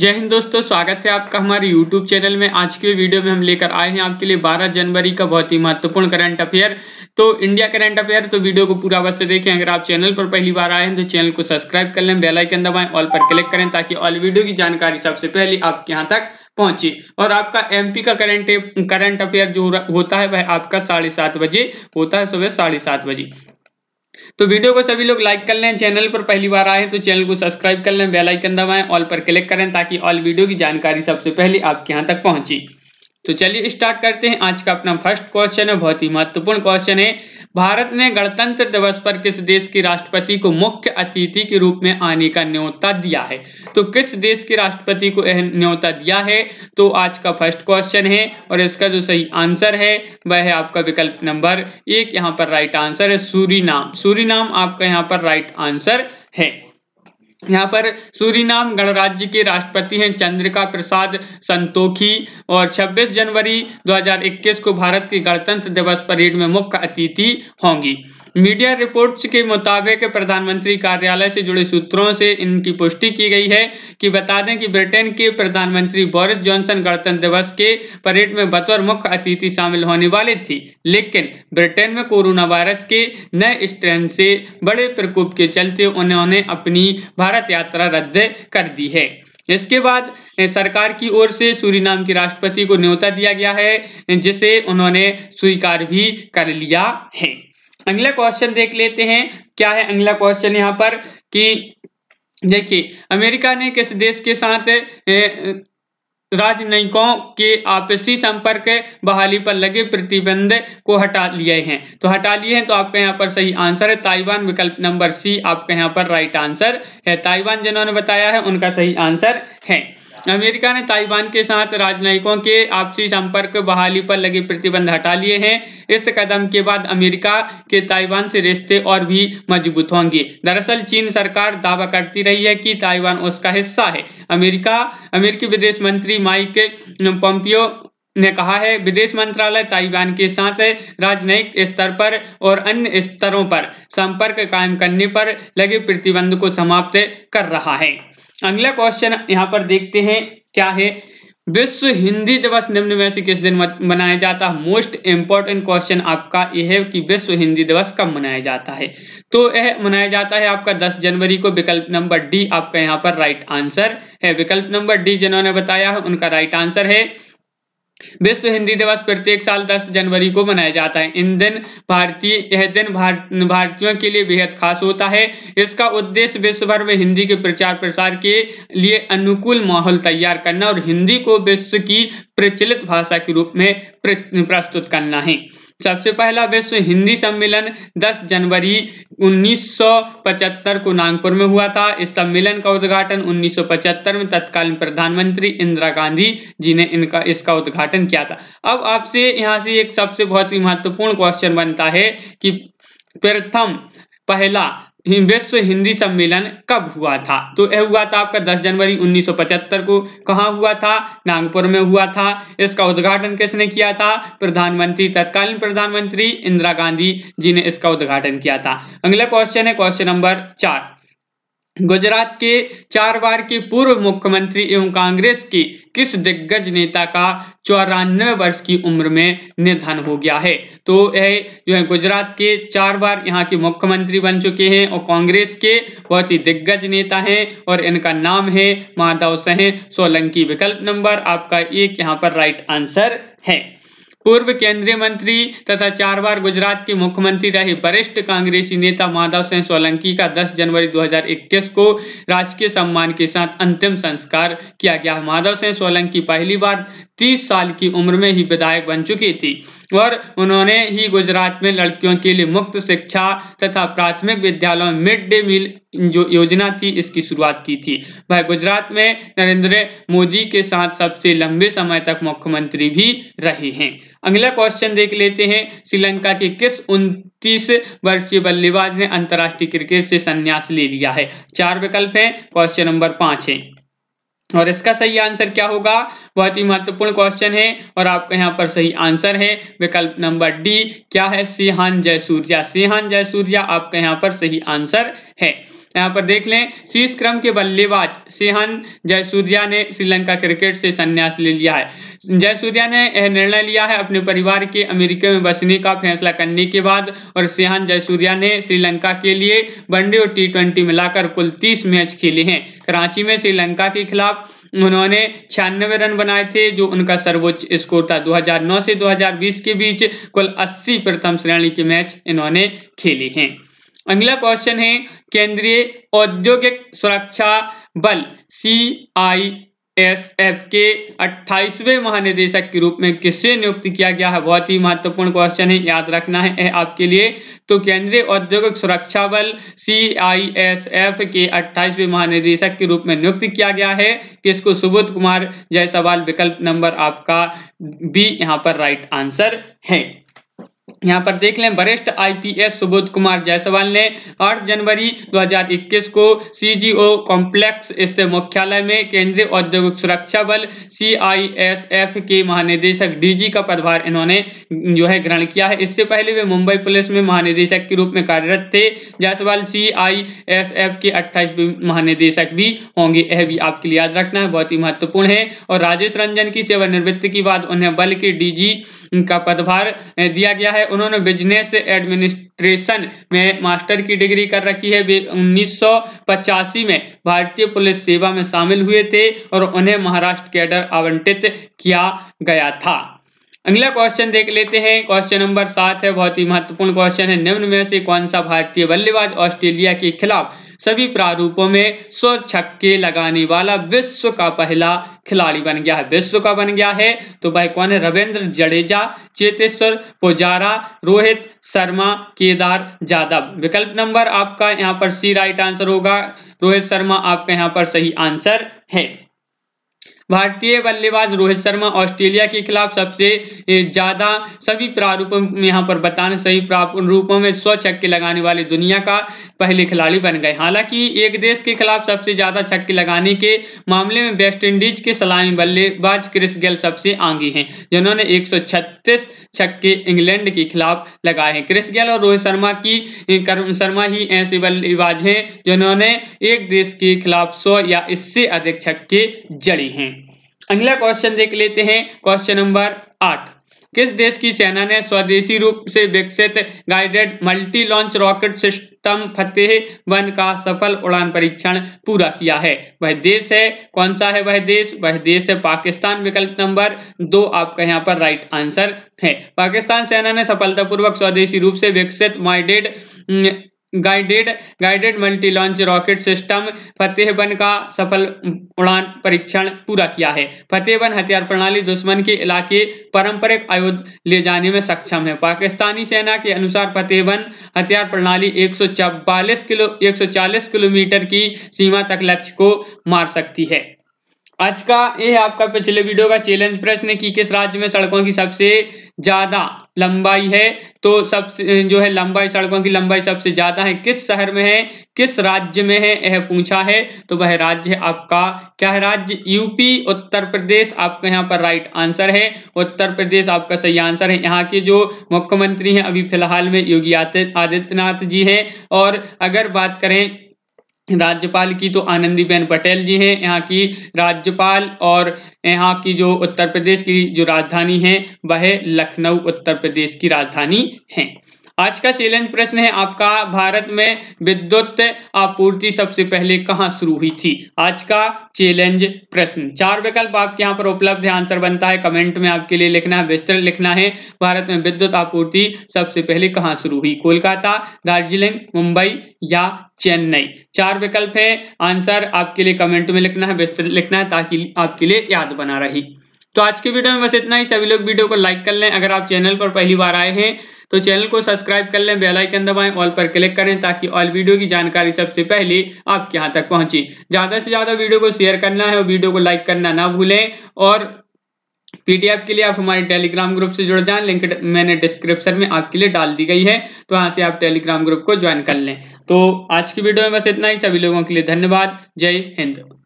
जय हिंद दोस्तों स्वागत है आपका हमारे YouTube चैनल में आज के वीडियो में हम लेकर आए हैं आपके लिए 12 जनवरी का बहुत ही महत्वपूर्ण करंट अफेयर तो इंडिया करंट अफेयर तो वीडियो को पूरा अवश्य देखें अगर आप चैनल पर पहली बार आए हैं तो चैनल को सब्सक्राइब कर लें बेल आइकन दबाएं ऑल पर क्लिक करें ताकि ऑल वीडियो की जानकारी सबसे पहले आपके यहाँ तक पहुंची और आपका एमपी का करंट करंट अफेयर जो होता है वह आपका साढ़े सात बजे होता है सुबह साढ़े सात बजे तो वीडियो को सभी लोग लाइक कर लें चैनल पर पहली बार आए तो चैनल को सब्सक्राइब कर लें बेल आइकन दबाएं ऑल पर क्लिक करें ताकि ऑल वीडियो की जानकारी सबसे पहले आपके यहां तक पहुंची तो चलिए स्टार्ट करते हैं आज का अपना फर्स्ट क्वेश्चन है बहुत ही महत्वपूर्ण क्वेश्चन है भारत ने गणतंत्र दिवस पर किस देश की राष्ट्रपति को मुख्य अतिथि के रूप में आने का न्योता दिया है तो किस देश की राष्ट्रपति को यह न्योता दिया है तो आज का फर्स्ट क्वेश्चन है और इसका जो सही आंसर है वह है आपका विकल्प नंबर एक यहाँ पर राइट आंसर है सूरी नाम आपका यहाँ पर राइट आंसर है यहाँ पर सूरीनाम गणराज्य के राष्ट्रपति हैं चंद्रिका प्रसाद संतोखी और 26 जनवरी 2021 को भारत के गणतंत्र दिवस परेड में मुख्य अतिथि होंगी मीडिया रिपोर्ट्स के मुताबिक प्रधानमंत्री कार्यालय से जुड़े सूत्रों से इनकी पुष्टि की गई है कि बता दें कि ब्रिटेन के प्रधानमंत्री बोरिस जॉनसन गणतंत्र दिवस के परेड में बतौर मुख्य अतिथि शामिल होने वाले थी लेकिन ब्रिटेन में कोरोना वायरस के नए स्ट्रेन से बड़े प्रकोप के चलते उन्होंने अपनी भारत यात्रा रद्द कर दी है इसके बाद सरकार की ओर से सूरीनाम के राष्ट्रपति को न्योता दिया गया है जिसे उन्होंने स्वीकार भी कर लिया है अगला क्वेश्चन देख लेते हैं क्या है अगला क्वेश्चन यहाँ पर कि देखिए अमेरिका ने किस देश के साथ ए, राजनयिकों के आपसी संपर्क बहाली पर लगे प्रतिबंध को हटा लिए हैं तो हटा लिए हैं तो आपके यहाँ पर सही आंसर है ताइवान विकल्प नंबर सी आपके यहाँ पर राइट आंसर है ताइवान जिन्होंने बताया है उनका सही आंसर है अमेरिका ने ताइवान के साथ राजनयिकों के आपसी संपर्क बहाली पर लगे प्रतिबंध हटा लिए हैं इस कदम के बाद अमेरिका के ताइवान से रिश्ते और भी मजबूत होंगे दरअसल चीन सरकार दावा करती रही है कि ताइवान उसका हिस्सा है अमेरिका अमेरिकी विदेश मंत्री माइक पोम्पियो ने कहा है विदेश मंत्रालय ताइवान के साथ राजनयिक स्तर पर और अन्य स्तरों पर संपर्क कायम करने पर लगे प्रतिबंध को समाप्त कर रहा है अगला क्वेश्चन यहाँ पर देखते हैं क्या है विश्व हिंदी दिवस निम्न में से किस दिन मनाया जाता है मोस्ट इंपॉर्टेंट क्वेश्चन आपका यह है कि विश्व हिंदी दिवस कब मनाया जाता है तो यह मनाया जाता है आपका 10 जनवरी को विकल्प नंबर डी आपका यहाँ पर राइट आंसर है विकल्प नंबर डी जिन्होंने बताया है उनका राइट आंसर है विश्व हिंदी दिवस प्रत्येक साल 10 जनवरी को मनाया जाता है इन दिन भारतीय यह दिन भारतीयों के लिए बेहद खास होता है इसका उद्देश्य विश्व भर में हिंदी के प्रचार प्रसार के लिए अनुकूल माहौल तैयार करना और हिंदी को विश्व की प्रचलित भाषा के रूप में प्रस्तुत करना है सबसे पहला विश्व हिंदी सम्मेलन 10 जनवरी 1975 को नागपुर में हुआ था इस सम्मेलन का उद्घाटन 1975 में तत्कालीन प्रधानमंत्री इंदिरा गांधी जी ने इनका इसका उद्घाटन किया था अब आपसे यहाँ से एक सबसे बहुत ही महत्वपूर्ण क्वेश्चन बनता है कि प्रथम पहला विश्व हिंदी सम्मेलन कब हुआ था तो यह हुआ था आपका 10 जनवरी 1975 को कहा हुआ था नागपुर में हुआ था इसका उद्घाटन किसने किया था प्रधानमंत्री तत्कालीन प्रधानमंत्री इंदिरा गांधी जी ने इसका उद्घाटन किया था अगला क्वेश्चन है क्वेश्चन नंबर चार गुजरात के चार बार के पूर्व मुख्यमंत्री एवं कांग्रेस के किस दिग्गज नेता का चौरानवे वर्ष की उम्र में निधन हो गया है तो यह जो है गुजरात के चार बार यहाँ के मुख्यमंत्री बन चुके हैं और कांग्रेस के बहुत ही दिग्गज नेता हैं और इनका नाम है माधव सह सोलंकी विकल्प नंबर आपका एक यहाँ पर राइट आंसर है पूर्व केंद्रीय मंत्री तथा चार बार गुजरात के मुख्यमंत्री रहे वरिष्ठ कांग्रेसी नेता माधव सिंह सोलंकी का 10 जनवरी 2021 को राजकीय सम्मान के साथ अंतिम संस्कार किया गया माधव सिंह सोलंकी पहली बार 30 साल की उम्र में ही विधायक बन चुकी थी और उन्होंने ही गुजरात में लड़कियों के लिए मुफ्त शिक्षा तथा प्राथमिक विद्यालयों में मिड डे मील जो योजना थी इसकी शुरुआत की थी वह गुजरात में नरेंद्र मोदी के साथ सबसे लंबे समय तक मुख्यमंत्री भी रहे हैं अगला क्वेश्चन देख लेते हैं श्रीलंका के किस उनतीस वर्षीय बल्लेबाज ने अंतरराष्ट्रीय क्रिकेट से संन्यास ले लिया है चार विकल्प है क्वेश्चन नंबर पांच है और इसका सही आंसर क्या होगा बहुत ही महत्वपूर्ण क्वेश्चन है और आपका यहाँ पर सही आंसर है विकल्प नंबर डी क्या है सिहान जयसूर्या सिहान जयसूर्या आपका यहाँ पर सही आंसर है यहाँ पर देख लें शीर्ष क्रम के बल्लेबाज सिहन जयसूर्या ने श्रीलंका क्रिकेट से संन्यास ले लिया है जयसूर्या ने यह निर्णय लिया है अपने परिवार के अमेरिका में बसने का फैसला करने के बाद और सिहान जयसूर्या ने श्रीलंका के लिए वनडे और टी ट्वेंटी मिलाकर कुल तीस मैच खेले हैं कराची में श्रीलंका के खिलाफ उन्होंने छियानवे रन बनाए थे जो उनका सर्वोच्च स्कोर था 2009 से 2020 के बीच कुल 80 प्रथम श्रेणी के मैच इन्होंने खेले हैं अगला क्वेश्चन है केंद्रीय औद्योगिक सुरक्षा बल सी आई एस एफ के अट्ठाईसवें महानिदेशक के रूप में किससे नियुक्त किया गया है बहुत ही महत्वपूर्ण क्वेश्चन है याद रखना है आपके लिए तो केंद्रीय औद्योगिक सुरक्षा बल सी आई एस एफ के अट्ठाईसवें महानिदेशक के रूप में नियुक्त किया गया है किसको सुबोध कुमार जयसवाल विकल्प नंबर आपका बी यहाँ पर राइट आंसर है यहाँ पर देख लें वरिष्ठ आईपीएस सुबोध कुमार जायसवाल ने 8 जनवरी 2021 को सीजीओ कॉम्प्लेक्स स्थित मुख्यालय में केंद्रीय औद्योगिक सुरक्षा बल सीआईएसएफ के महानिदेशक डीजी का पदभार इन्होंने जो है ग्रहण किया है इससे पहले वे मुंबई पुलिस में महानिदेशक के रूप में कार्यरत थे जायसवाल सीआईएसएफ के अट्ठाईस महानिदेशक भी होंगे यह भी आपके लिए याद रखना है बहुत ही महत्वपूर्ण है और राजेश रंजन की सेवानिवृत्ति के बाद उन्हें बल के डी का पदभार दिया गया है उन्होंने बिजनेस एडमिनिस्ट्रेशन में मास्टर की डिग्री कर रखी है वे उन्नीस में भारतीय पुलिस सेवा में शामिल हुए थे और उन्हें महाराष्ट्र कैडर आवंटित किया गया था अगला क्वेश्चन देख लेते हैं क्वेश्चन नंबर सात है बहुत ही महत्वपूर्ण क्वेश्चन है निम्न में से कौन सा भारतीय बल्लेबाज ऑस्ट्रेलिया के खिलाफ सभी प्रारूपों में सौ छक्के लगाने वाला विश्व का पहला खिलाड़ी बन गया है विश्व का बन गया है तो भाई कौन है रविंद्र जडेजा चेतेश्वर पुजारा रोहित शर्मा केदार यादव विकल्प नंबर आपका यहाँ पर सी राइट आंसर होगा रोहित शर्मा आपका यहाँ पर सही आंसर है भारतीय बल्लेबाज रोहित शर्मा ऑस्ट्रेलिया के खिलाफ सबसे ज़्यादा सभी प्रारूपों में यहाँ पर बताने सही प्रारूपों में सौ छक्के लगाने वाले दुनिया का पहले खिलाड़ी बन गए हालांकि एक देश के खिलाफ सबसे ज़्यादा छक्के लगाने के मामले में वेस्ट इंडीज के सलामी बल्लेबाज क्रिस गेल सबसे आगे हैं जिन्होंने एक छक्के इंग्लैंड के खिलाफ लगाए हैं क्रिस गेल और रोहित शर्मा की शर्मा ही ऐसे बल्लेबाज हैं जिन्होंने एक देश के खिलाफ सौ या इससे अधिक छक्के जड़े हैं अगला क्वेश्चन देख लेते हैं क्वेश्चन नंबर आठ किस देश की सेना ने स्वदेशी रूप से विकसित guided multi launch rocket system Fateh one का सफल उड़ान परीक्षण पूरा किया है वह देश है कौन सा है वह देश वह देश है पाकिस्तान विकल्प नंबर दो आपका यहाँ पर राइट आंसर है पाकिस्तान सेना ने सफलतापूर्वक स्वदेशी रूप से विकसित guided guided guided multi launch rocket system फतेहबन का सफल उड़ान परीक्षण पूरा किया है फतेहबन हथियार प्रणाली दुश्मन के इलाके पारंपरिक आयुध ले जाने में सक्षम है पाकिस्तानी सेना के अनुसार फतेहबन हथियार प्रणाली एक किलो 140 किलोमीटर की सीमा तक लक्ष्य को मार सकती है आज का ये आपका पिछले वीडियो का चैलेंज प्रश्न है कि किस राज्य में सड़कों की सबसे ज्यादा लंबाई है तो सबसे जो है लंबाई सड़कों की लंबाई सबसे ज़्यादा है किस शहर में है किस राज्य में है यह पूछा है तो वह राज्य आपका क्या है राज्य यूपी उत्तर प्रदेश आपका यहाँ पर राइट आंसर है उत्तर प्रदेश आपका सही आंसर है यहाँ के जो मुख्यमंत्री हैं अभी फिलहाल में योगी आदित्यनाथ जी हैं और अगर बात करें राज्यपाल की तो आनंदीबेन पटेल जी हैं यहाँ की राज्यपाल और यहाँ की जो उत्तर प्रदेश की जो राजधानी है वह लखनऊ उत्तर प्रदेश की राजधानी है आज का चैलेंज प्रश्न है आपका भारत में विद्युत आपूर्ति सबसे पहले कहाँ शुरू हुई थी आज का चैलेंज प्रश्न चार विकल्प आपके यहाँ पर उपलब्ध है आंसर बनता है कमेंट में आपके लिए लिखना है विस्तृत लिखना है भारत में विद्युत आपूर्ति सबसे पहले कहाँ शुरू हुई कोलकाता दार्जिलिंग मुंबई या चेन्नई चार विकल्प है आंसर आपके लिए कमेंट में लिखना है विस्तृत लिखना है ताकि आपके लिए याद बना रही तो आज के वीडियो में बस इतना ही सभी लोग वीडियो को लाइक कर लें अगर आप चैनल पर पहली बार आए हैं तो चैनल को सब्सक्राइब कर लें बेलाइकन दबाएं ऑल पर क्लिक करें ताकि ऑल वीडियो की जानकारी सबसे पहले आपके यहाँ तक पहुंचे ज़्यादा से ज़्यादा वीडियो को शेयर करना है और वीडियो को लाइक करना ना भूलें और पीडीएफ के लिए आप हमारे टेलीग्राम ग्रुप से जुड़ जाएं लिंक मैंने डिस्क्रिप्शन में आपके लिए डाल दी गई है तो यहाँ से आप टेलीग्राम ग्रुप को ज्वाइन कर लें तो आज की वीडियो में बस इतना ही सभी लोगों के लिए धन्यवाद जय हिंद